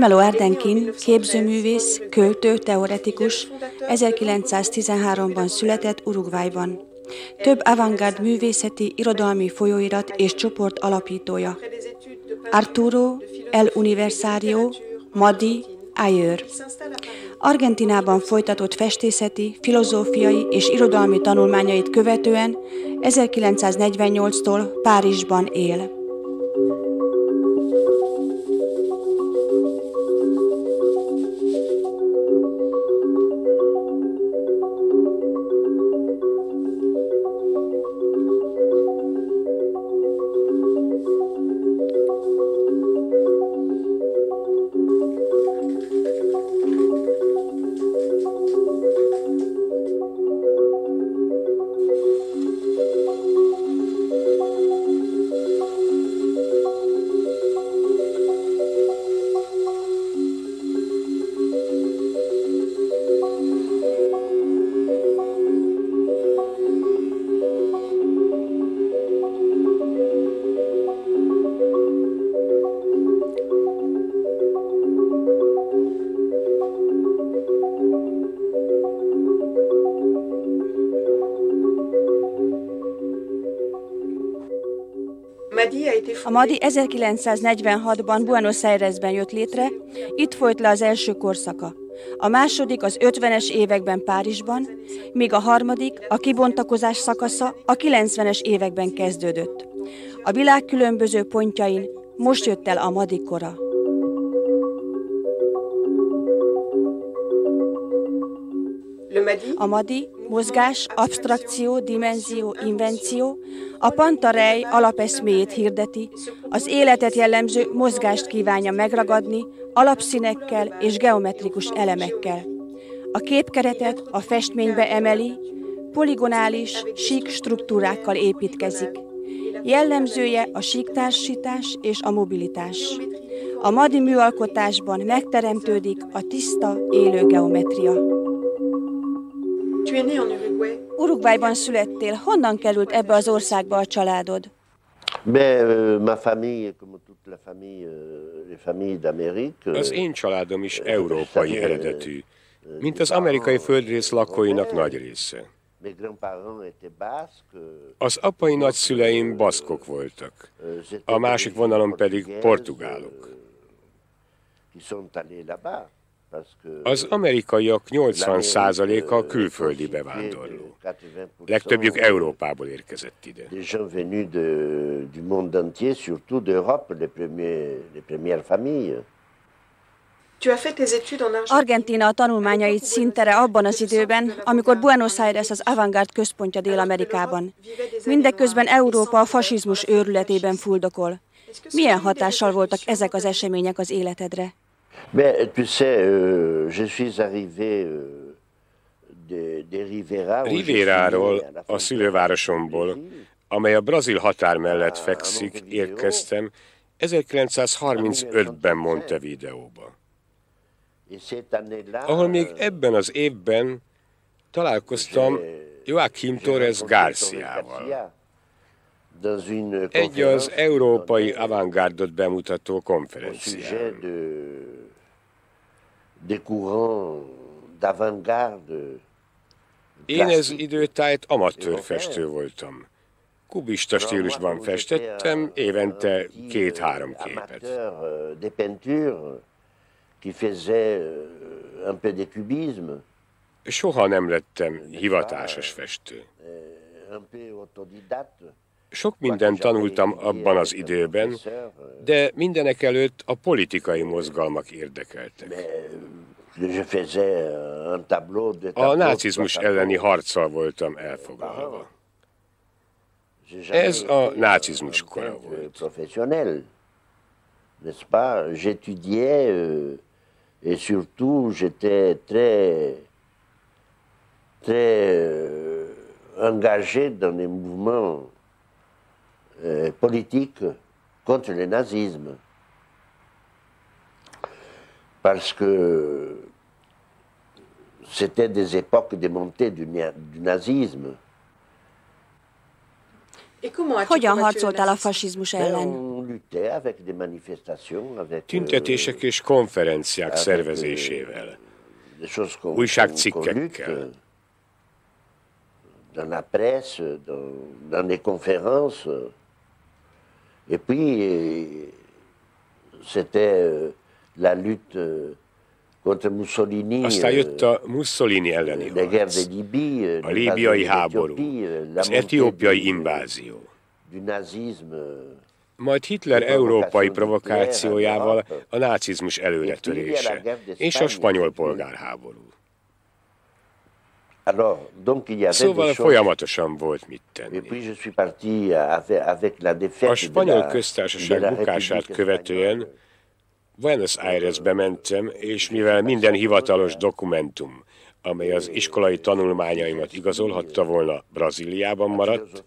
Carmelo Erdenkin, képzőművész, költő, teoretikus, 1913-ban született Uruguayban. Több avantgárd művészeti, irodalmi folyóirat és csoport alapítója. Arturo, El Universario, Madi, Ayer. Argentinában folytatott festészeti, filozófiai és irodalmi tanulmányait követően 1948-tól Párizsban él. A MADI 1946-ban Buenos Airesben jött létre, itt folyt le az első korszaka. A második az 50-es években Párizsban, míg a harmadik, a kibontakozás szakasza a 90-es években kezdődött. A világ különböző pontjain most jött el a MADI kora. A MADI mozgás, abstrakció, dimenzió, invenció, a pantarej alapeszméjét hirdeti, az életet jellemző mozgást kívánja megragadni alapszínekkel és geometrikus elemekkel. A képkeretet a festménybe emeli, poligonális, sík struktúrákkal építkezik. Jellemzője a síktársítás és a mobilitás. A madi műalkotásban megteremtődik a tiszta, élő geometria. Uruguayban születtél. Honnan került ebbe az országba a családod? Euh, euh, az én családom is európai eredetű, euh, mint az amerikai földrész lakóinak nagy része. Az apai nagyszüleim baszkok voltak, a másik vonalon pedig portugálok. Az amerikaiak 80%-a euh, külföldi bevándorló. Legtöbbjük Európából érkezett ide. Argentina a tanulmányait szintere abban az időben, amikor Buenos Aires az avantgárd központja Dél-Amerikában. Mindeközben Európa a fasizmus őrületében fuldokol. Milyen hatással voltak ezek az események az életedre? Mais tu sais, euh, je suis arrivé euh, de, de Rivera, Riveráról, a szülővárosomból, amely a brazil határ mellett fekszik, érkeztem 1935-ben Montevideóba, ahol még euh, ebben az évben találkoztam Joaquim Torres Garciával, egy az európai avantgárdot bemutató konferencián des courants euh, d'avant-garde. Euh, Én ez időtájt amatőr festő voltam. Kubista stílusban festettem, évente két-három euh, képet. Soha nem lettem hivatásos festő. Sok mindent tanultam abban az időben, de mindenek előtt a politikai mozgalmak érdekeltek. A nácizmus elleni harccal voltam elfoglalva. Ez a nácizmus kora volt. Euh, et surtout j'étais très, très euh, engagé dans les mouvements Euh, politique contre le nazisme. Parce que c'était des époques de montée du, du nazismo. Hogyan harcoltál a fasizmus ellen? Ben, euh, Tüntetések és konferenciák euh, szervezésével, újságcikkekkel. Dans la presse, dans, dans les conférences, Et puis, c'était euh, la lutte euh, contre Mussolini. Aztán jött euh, a Mussolini elleni harc, de Libye, a líbiai háború, az etiópiai invázió. Du nazisme, Majd Hitler európai provokációjával hát, a hát. nácizmus előretörése és a spanyol polgárháború szóval folyamatosan volt mit tenni. A spanyol köztársaság bukását követően Buenos Airesbe mentem, és mivel minden hivatalos dokumentum, amely az iskolai tanulmányaimat igazolhatta volna, Brazíliában maradt,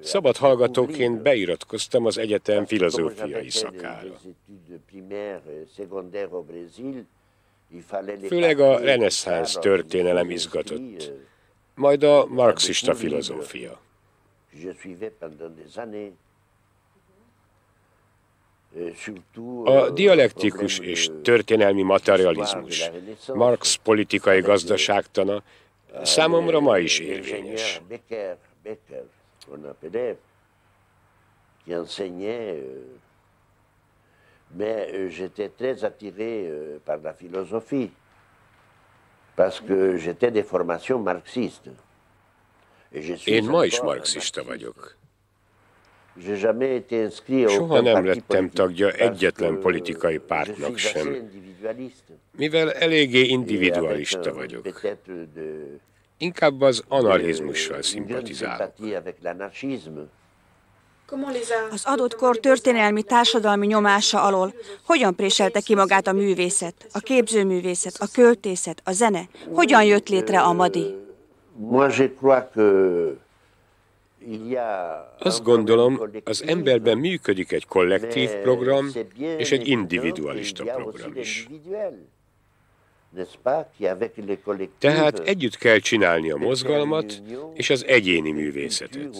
szabad hallgatóként euh, beiratkoztam az egyetem filozófiai szakára. Főleg a reneszánsz történelem izgatott, majd a marxista filozófia. A dialektikus és történelmi materializmus, Marx politikai gazdaságtana számomra ma is érvényes. Becker, Becker, mais euh, j'étais très attiré euh, par la philosophie, parce que j'étais des formations marxistes. Et je suis Én ma is marxista vagyok. Soha nem lettem tagja egyetlen politikai pártnak sem, mivel eléggé individualista euh, vagyok. Inkább az anarchizmussal szimpatizálok az adott kor történelmi társadalmi nyomása alól. Hogyan préselte ki magát a művészet, a képzőművészet, a költészet, a zene? Hogyan jött létre a Madi? Azt gondolom, az emberben működik egy kollektív program és egy individualista program is. Tehát együtt kell csinálni a mozgalmat és az egyéni művészetet.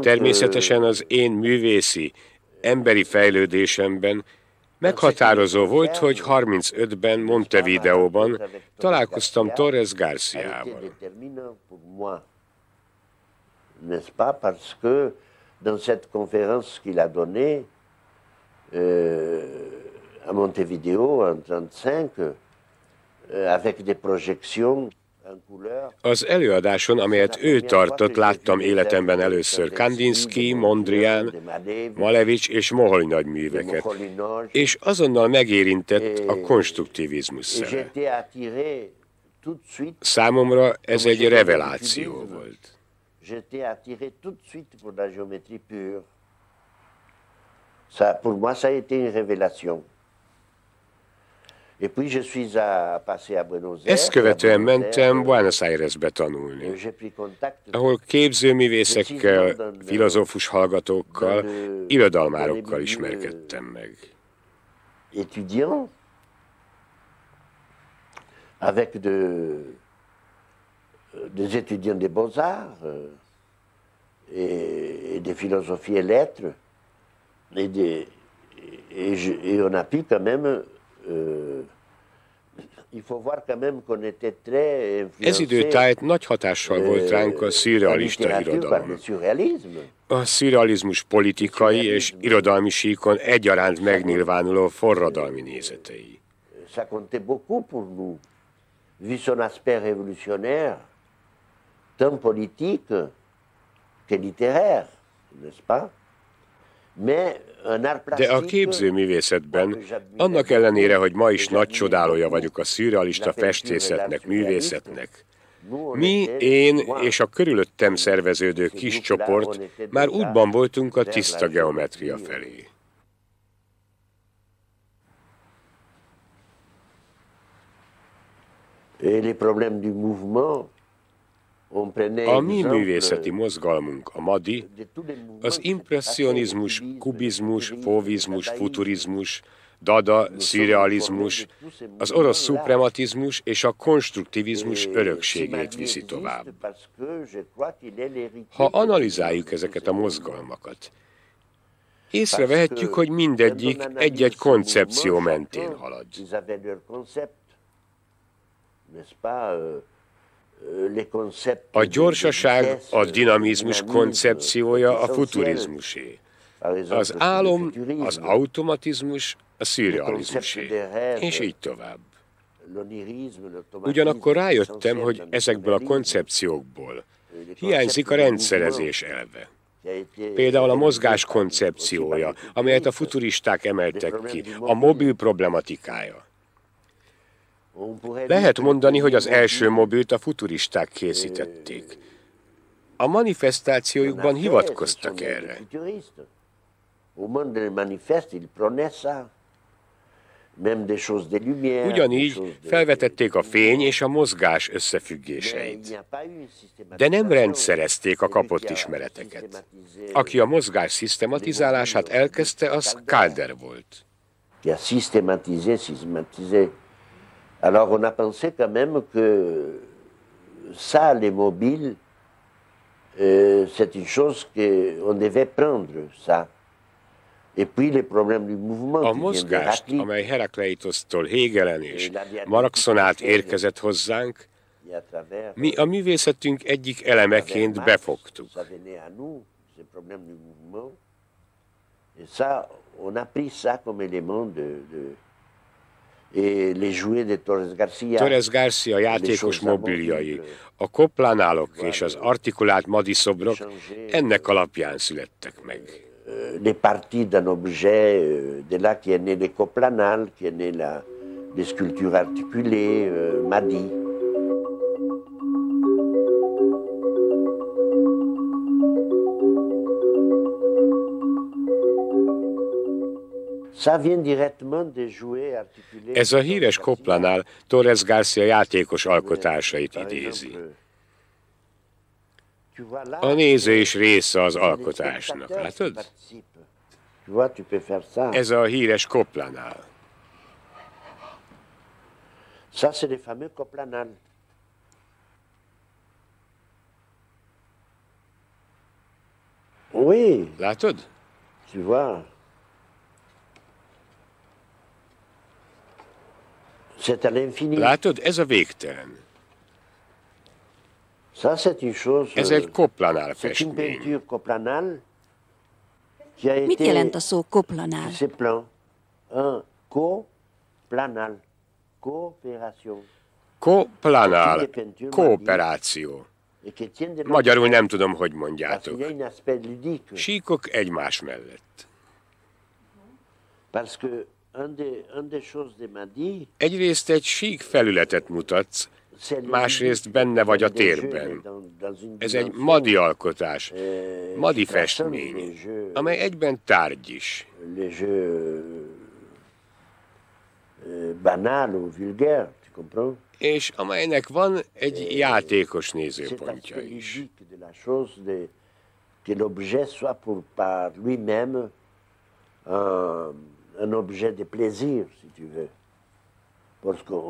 Természetesen az én művészi, emberi fejlődésemben meghatározó volt, hogy 35-ben Montevideo-ban találkoztam Torres Garciával. Parce que dans cette conférence qu'il a donnée, euh, à Montevideo en 35 euh, avec des projections az előadáson, amelyet ő tartott, láttam életemben először Kandinsky, Mondrian, Malevich és Moholi nagyműveket, és azonnal megérintett a konstruktivizmus szere. Számomra ez egy reveláció volt. Ça, pour moi, ça a été une révélation. Ezt követően mentem euh, Buenos Airesbe tanulni, ahol képzőművészekkel, euh, filozófus hallgatókkal, irodalmárokkal ismerkedtem meg. Avec de, euh, des étudiants des beaux-arts et, et des philosophies et lettres, et, des, et, et, je, et on a pu quand même Euh, Ez időtájt nagy hatással euh, volt ránk a szürrealista irodalom. A szürrealizmus politikai és irodalmi síkon egyaránt megnyilvánuló forradalmi nézetei. Vu son aspect révolutionnaire, tant politique que littéraire, n'est-ce pas? De a képzőművészetben, annak ellenére, hogy ma is nagy csodálója vagyok a szürrealista festészetnek, művészetnek, mi, én és a körülöttem szerveződő kis csoport már útban voltunk a tiszta geometria felé. Et les problèmes du mouvement a mi művészeti mozgalmunk, a MADI, az impressionizmus, kubizmus, fóvizmus, futurizmus, dada, szürrealizmus, az orosz szuprematizmus és a konstruktivizmus örökségét viszi tovább. Ha analizáljuk ezeket a mozgalmakat, észrevehetjük, hogy mindegyik egy-egy koncepció mentén halad. A gyorsaság, a dinamizmus koncepciója a futurizmusé. Az álom, az automatizmus, a szürrealizmusé, és így tovább. Ugyanakkor rájöttem, hogy ezekből a koncepciókból hiányzik a rendszerezés elve. Például a mozgás koncepciója, amelyet a futuristák emeltek ki, a mobil problematikája. Lehet mondani, hogy az első mobilt a futuristák készítették. A manifestációjukban hivatkoztak erre. Ugyanígy felvetették a fény és a mozgás összefüggéseit. De nem rendszerezték a kapott ismereteket. Aki a mozgás szisztematizálását elkezdte, az Calder volt. Alors on a pensé quand même que ça, les mobiles, euh, c'est une chose qu'on devait prendre, ça. Et puis les problèmes du mouvement. A mozgást, amely Herakleitosztól Hegelen és Marxon át érkezett hozzánk, mi a művészetünk egyik elemeként befogtuk. Et ça, on a pris ça comme élément de, de, Torres Garcia játékos mobiljai, a koplánálok és az artikulált madiszobrok ennek alapján születtek meg. Euh, les parties d'un objet, euh, de là qui est né les coplanales, qui est né la, les sculptures articulées, euh, madi. Ez a híres koplanál Torres Garcia játékos alkotásait idézi. A néző is része az alkotásnak, látod? Ez a híres koplanál. coplanal. Látod? Látod, ez a végtelen. Ez egy koplanál festmény. Mit jelent a szó koplanál? Koplanál. Koplanál. Kooperáció. Magyarul nem tudom, hogy mondjátok. Síkok egymás mellett. Egyrészt egy sík felületet mutatsz, másrészt benne vagy a térben. Ez egy madi alkotás, eh, madi festmény, amely egyben tárgy is. Eh, És amelynek van egy eh, játékos nézőpontja is. Que l'objet soit pour par lui-même un un objet de plaisir, si tu veux.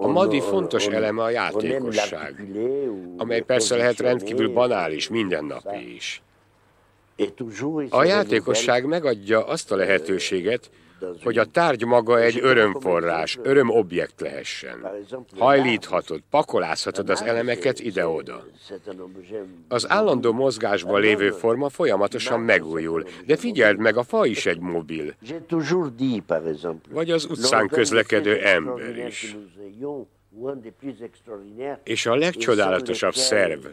A madi fontos eleme a játékosság, amely persze lehet rendkívül banális, mindennapi is. A játékosság megadja azt a lehetőséget, hogy a tárgy maga egy örömforrás, örömobjekt lehessen. Hajlíthatod, pakolázhatod az elemeket ide-oda. Az állandó mozgásban lévő forma folyamatosan megújul, de figyeld meg, a fa is egy mobil. Vagy az utcán közlekedő ember is. És a legcsodálatosabb szerv,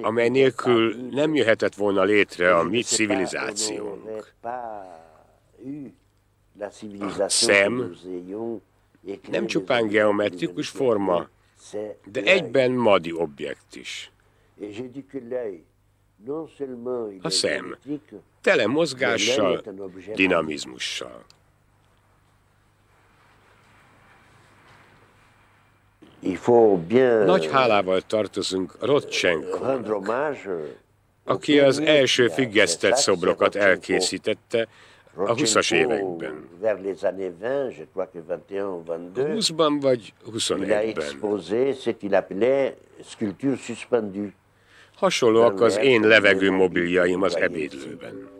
amely nélkül nem jöhetett volna létre a mi civilizációnk. A szem nem csupán geometrikus forma, de egyben madi objekt is. A szem tele mozgással, dinamizmussal. Nagy hálával tartozunk Rodchenko, euh, aki az első függesztett szobrokat elkészítette, a 20-as években. A 20-ban vagy 21-ben. Hasonlóak az én levegő mobiljaim az ebédlőben.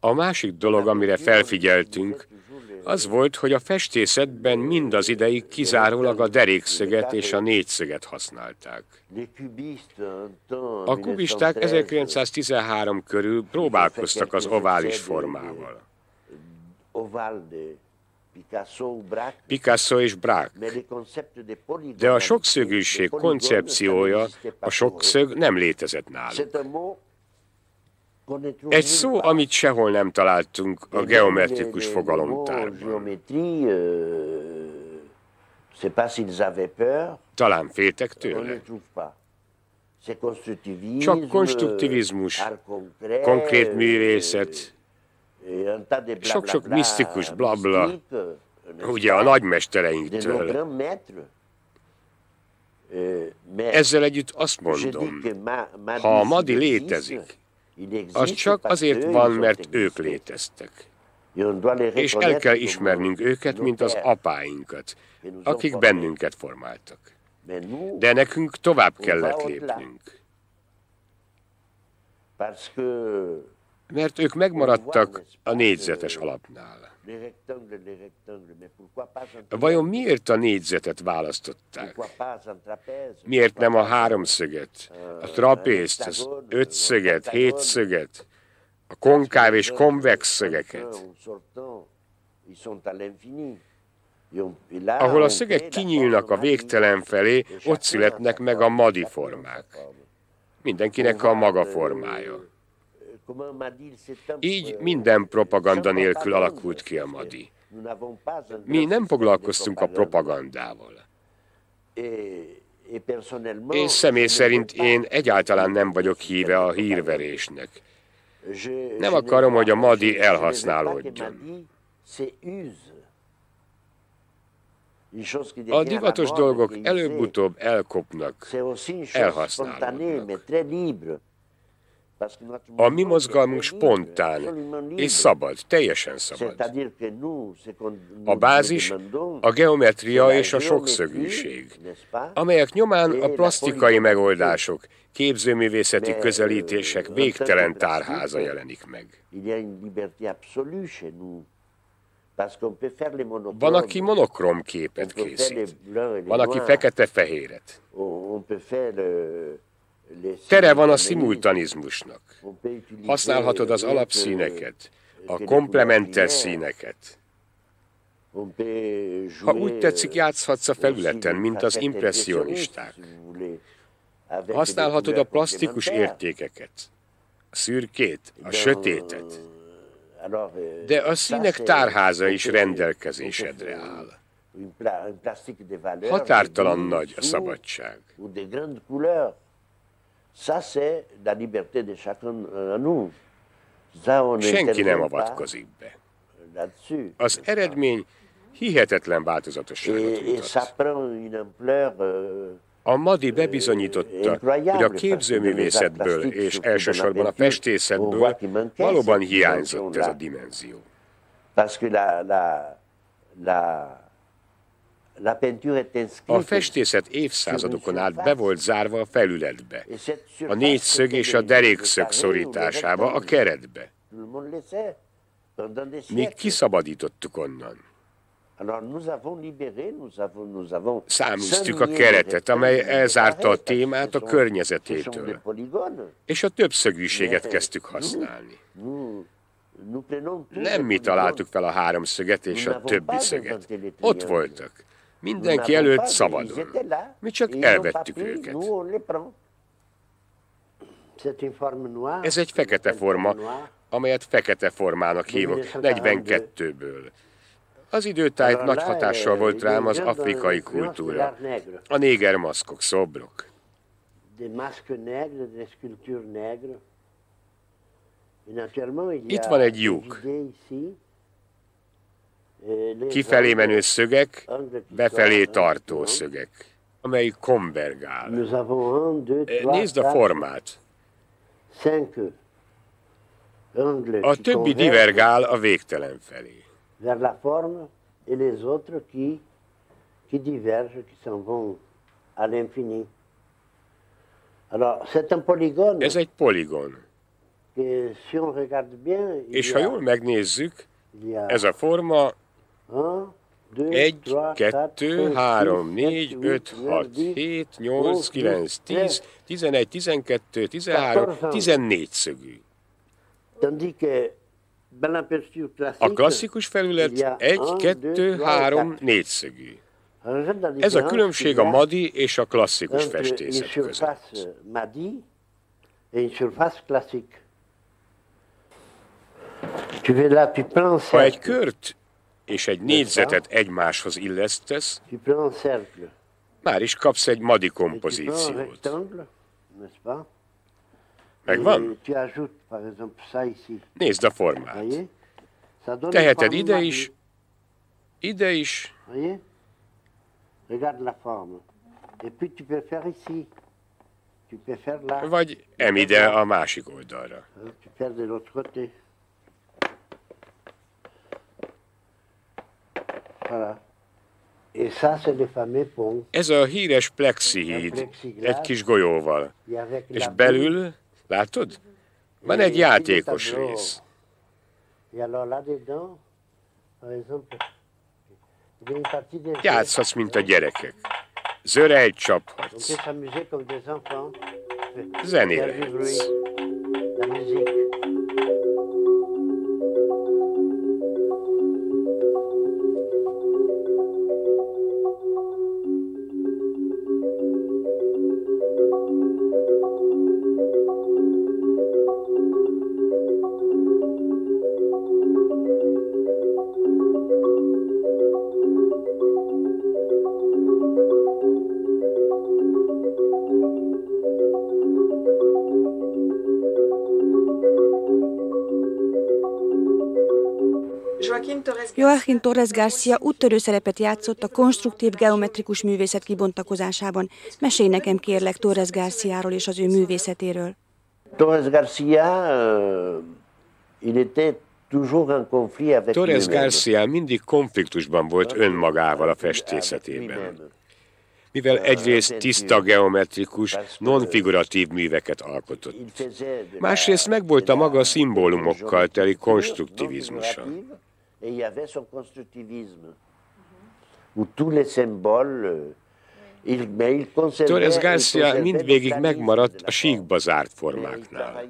A másik dolog, amire felfigyeltünk, az volt, hogy a festészetben mind az ideig kizárólag a derékszöget és a négyszöget használták. A kubisták 1913 körül próbálkoztak az ovális formával. Picasso és Braque. De a sokszögűség koncepciója, a sokszög nem létezett náluk. Egy szó, amit sehol nem találtunk a geometrikus fogalomtárban. Euh, Talán féltek tőle? Csak konstruktivizmus, konkrét művészet, sok-sok misztikus blabla, ugye a nagymestereinktől. Ezzel együtt azt mondom, ha a Madi létezik, az csak azért van, mert ők léteztek. És el kell ismernünk őket, mint az apáinkat, akik bennünket formáltak. De nekünk tovább kellett lépnünk mert ők megmaradtak a négyzetes alapnál. Vajon miért a négyzetet választották? Miért nem a háromszöget, a trapézt, az ötszöget, hétszöget, a konkáv és konvex szögeket? Ahol a szögek kinyílnak a végtelen felé, ott születnek meg a madi formák. Mindenkinek a maga formája. Így minden propaganda nélkül alakult ki a Madi. Mi nem foglalkoztunk a propagandával. És személy szerint én egyáltalán nem vagyok híve a hírverésnek. Nem akarom, hogy a Madi elhasználódjon. A divatos dolgok előbb-utóbb elkopnak, elhasználódnak. A mi mozgalmunk spontán és szabad, teljesen szabad. A bázis a geometria és a sokszögűség, amelyek nyomán a plastikai megoldások, képzőművészeti közelítések végtelen tárháza jelenik meg. Van, aki monokrom képet készít, van, aki fekete-fehéret. Tere van a szimultanizmusnak. Használhatod az alapszíneket, a komplementer színeket. Ha úgy tetszik, játszhatsz a felületen, mint az impressionisták. Használhatod a plastikus értékeket, a szürkét, a sötétet. De a színek tárháza is rendelkezésedre áll. Határtalan nagy a szabadság. Ça, c'est la liberté de chacun de nous. Senki nem avatkozik be. Az eredmény hihetetlen változatosságot mutat. Euh, a Madi bebizonyította, euh, hogy a képzőművészetből és elsősorban a festészetből valóban hiányzott ez a dimenzió. Parce que la, la, la, a festészet évszázadokon át be volt zárva a felületbe, a négyszög és a derékszög szorításába, a keretbe. Mi kiszabadítottuk onnan. Száműztük a keretet, amely elzárta a témát a környezetétől, és a többszögűséget kezdtük használni. Nem mi találtuk fel a háromszöget és a többi szöget. Ott voltak. Mindenki előtt szabadon. Mi csak elvettük őket. Ez egy fekete forma, amelyet fekete formának hívok, 42-ből. Az időtájt nagy hatással volt rám az afrikai kultúra. A néger maszkok, szobrok. Itt van egy lyuk kifelé menő szögek, befelé tartó szögek, amely konvergál. Nézd a formát. A többi divergál a végtelen felé. Ez egy poligon. És ha jól megnézzük, ez a forma 1, 2, 3, 4, 5, 6, 7, 8, 9, 10, 11, 12, 13, 14 szögű. A klasszikus felület 1, 2, 3, 4 szögű. Ez a különbség a madi és a klasszikus festészet között. Ha egy kört és egy négyzetet egymáshoz illesztesz, már is kapsz egy madi kompozíciót. Megvan? Nézd a formát. Teheted ide is, ide is. Vagy emide a másik oldalra. Ez a híres plexi híd, egy kis golyóval. És belül, látod, van egy játékos rész. Játszhatsz, mint a gyerekek. egy csaphatsz. Zenélhetsz. Joachim Torres Garcia úttörő szerepet játszott a konstruktív geometrikus művészet kibontakozásában. Mesélj nekem kérlek Torres Garciáról és az ő művészetéről. Torres Garcia, uh, il était Torres Garcia mindig konfliktusban volt önmagával a festészetében. Mivel uh, egyrészt tiszta geometrikus, nonfiguratív műveket alkotott, másrészt megvolt a maga szimbólumokkal teli konstruktivizmusa. Et il y avait son constructivisme, où tous les symboles euh, Torres Garcia mindvégig megmaradt a síkba zárt formáknál.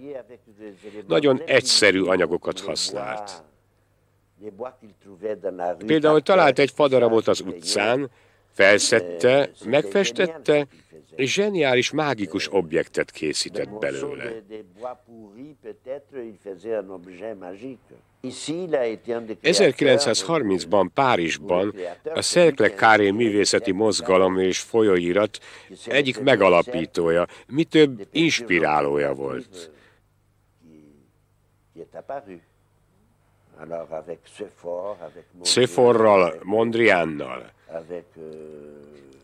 Nagyon egyszerű anyagokat használt. Például talált egy fadarabot az utcán, felszette, euh, megfestette, zseniális, mágikus objektet készített belőle. 1930-ban Párizsban a Cercle Carré művészeti mozgalom és folyóirat egyik megalapítója, mi több inspirálója volt. Szeforral, Mondriánnal,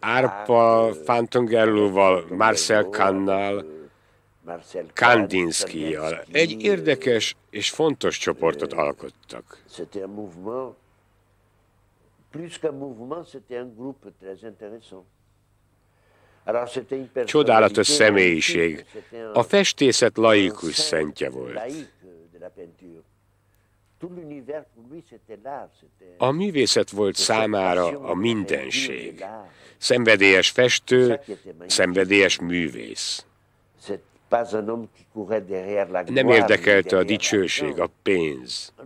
Árpa Fantongerlóval, Marcel Kannal, Kandinsky-jal egy érdekes és fontos csoportot alkottak. Csodálatos személyiség. A festészet laikus szentje volt. A művészet volt számára a mindenség. Szenvedélyes festő, szenvedélyes művész. Nem érdekelte a dicsőség, a pénz. Ah,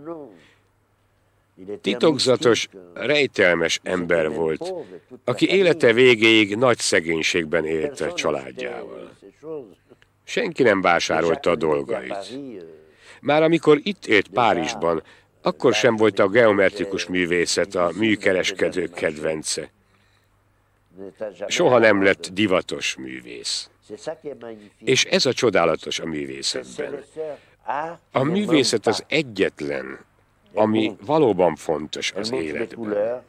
Titokzatos, rejtelmes ember volt, aki élete végéig nagy szegénységben élte családjával. Senki nem vásárolta a dolgait. Euh, már amikor itt élt Párizsban, akkor sem volt a geometrikus művészet a műkereskedők kedvence. Soha nem lett divatos művész. És ez a csodálatos a művészetben. A művészet az egyetlen, ami valóban fontos az életben.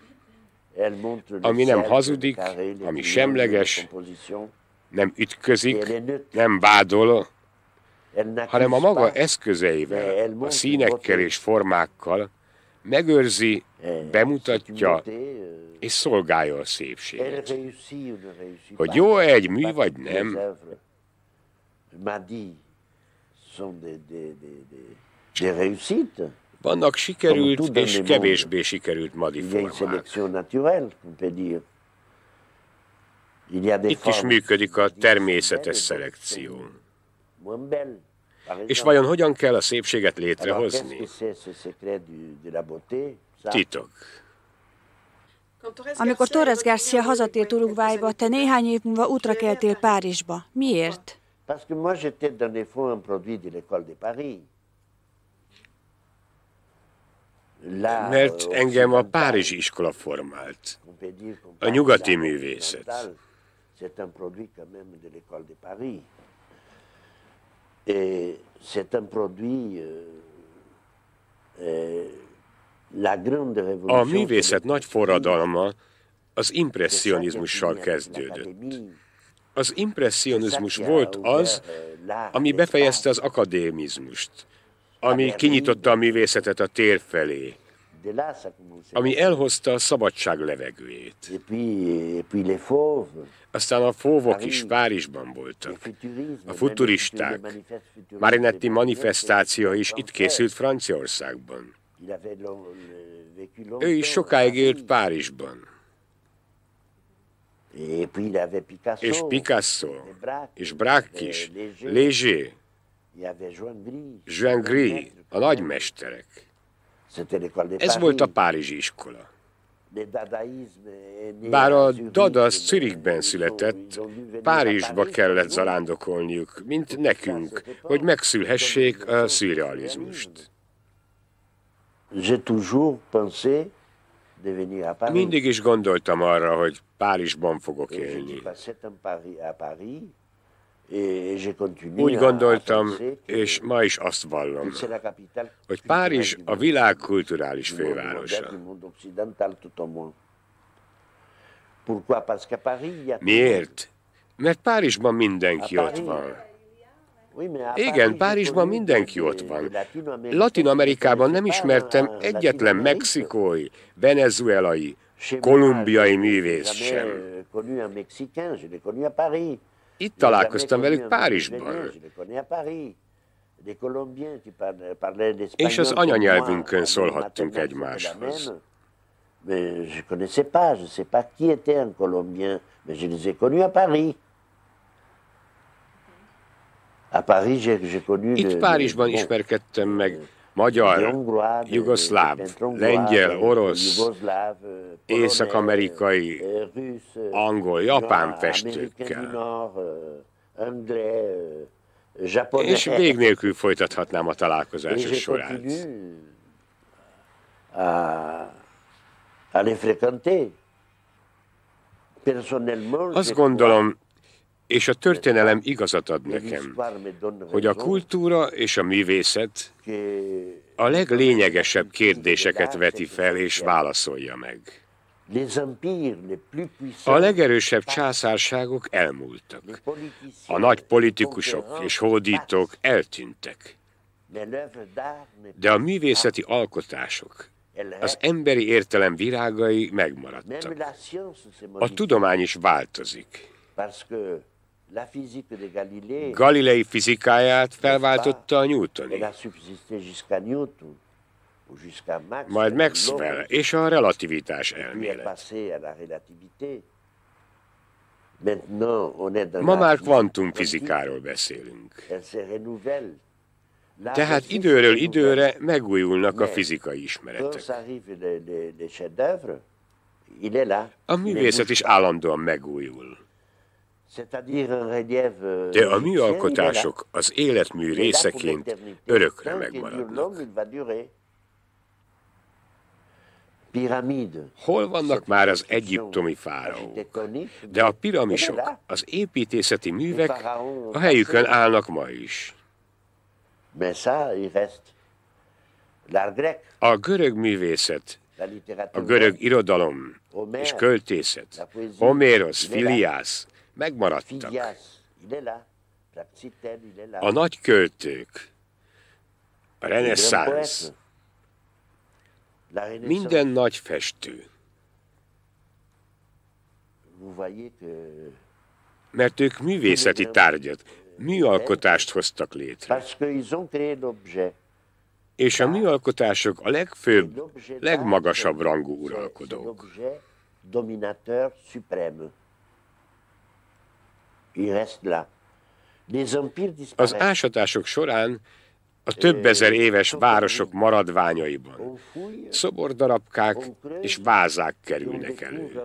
Ami nem hazudik, ami semleges, nem ütközik, nem vádol, hanem a maga eszközeivel, a színekkel és formákkal megőrzi, e, bemutatja és szolgálja a szépséget. Hogy jó egy mű vagy nem, vannak sikerült és kevésbé sikerült madi formák. Itt is működik a természetes eh, szelekció. És vajon hogyan kell a szépséget létrehozni? Titok. Amikor Torres Garcia hazatért Uruguayba, te néhány év múlva útra keltél Párizsba. Miért? Mert engem a Párizsi iskola formált, a nyugati művészet. Et c'est un produit. Euh, euh, a művészet nagy forradalma az impressionizmussal kezdődött. Az impressionizmus volt az, euh, ami befejezte az akadémizmust, ami kinyitotta a művészetet a tér felé, ami elhozta a szabadság levegőjét. Aztán a fóvok is Párizsban voltak, a futuristák, Marinetti manifestáció is itt készült Franciaországban. Euh, Ő is sokáig élt Párizsban. És Picasso, és Braque is, Léger, Jean Gris, a nagymesterek. Ez volt a párizsi iskola. Eh, Bár a Dada eh, Zürichben eh, született, Párizsba kellett zarándokolniuk, mint nekünk, hogy megszülhessék a szürrealizmust. Mindig is gondoltam arra, hogy Párizsban fogok élni. Úgy gondoltam, és ma is azt vallom, hogy Párizs a világ kulturális fővárosa. Miért? Mert Párizsban mindenki ott van. Igen, Párizsban mindenki ott van. Latin Amerikában nem ismertem egyetlen mexikói, venezuelai, kolumbiai művész sem. Euh, itt találkoztam velük Párizsban. És az anyanyelvünkön szólhattunk egymáshoz. Mais je connaissais je sais pas qui était un Colombien, je les ai connus Itt Párizsban ismerkedtem meg magyar, jugoszláv, lengyel, orosz, eh, észak-amerikai, eh, eh, angol, japán festőkkel. És vég nélkül folytathatnám a találkozások sorát. Ah, Azt gondolom, és a történelem igazat ad nekem, hogy a kultúra és a művészet a leglényegesebb kérdéseket veti fel és válaszolja meg. A legerősebb császárságok elmúltak. A nagy politikusok és hódítók eltűntek. De a művészeti alkotások, az emberi értelem virágai megmaradtak. A tudomány is változik. Galilei fizikáját felváltotta a Newtoni, majd Maxwell és a relativitás elmélet. Ma már kvantumfizikáról beszélünk. Tehát időről időre megújulnak a fizikai ismeretek. A művészet is állandóan megújul. Euh, de a műalkotások az életmű részeként örökre megmaradnak. Hol vannak már az egyiptomi fáraók? De a piramisok, az építészeti művek a helyükön állnak ma is. A görög művészet, a görög irodalom és költészet, Homérosz, Filiász, megmaradtak. A nagy költők, a reneszánsz, minden nagy festő. Mert ők művészeti tárgyat, műalkotást hoztak létre. És a műalkotások a legfőbb, legmagasabb rangú uralkodók. Az ásatások során a több ezer éves városok maradványaiban szobordarabkák és vázák kerülnek elő.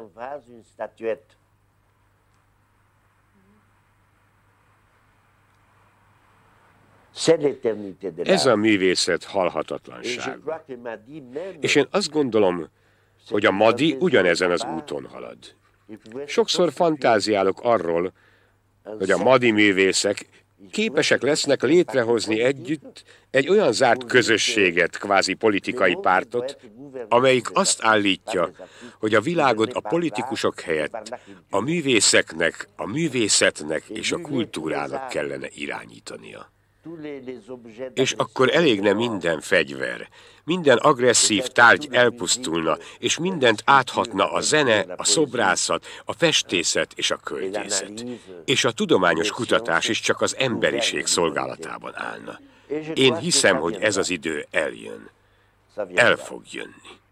Ez a művészet halhatatlanság. És én azt gondolom, hogy a Madi ugyanezen az úton halad. Sokszor fantáziálok arról, hogy a madi művészek képesek lesznek létrehozni együtt egy olyan zárt közösséget, kvázi politikai pártot, amelyik azt állítja, hogy a világot a politikusok helyett a művészeknek, a művészetnek és a kultúrának kellene irányítania. És akkor elégne minden fegyver, minden agresszív tárgy elpusztulna, és mindent áthatna a zene, a szobrászat, a festészet és a költészet. És a tudományos kutatás is csak az emberiség szolgálatában állna. Én hiszem, hogy ez az idő eljön. El fog jönni.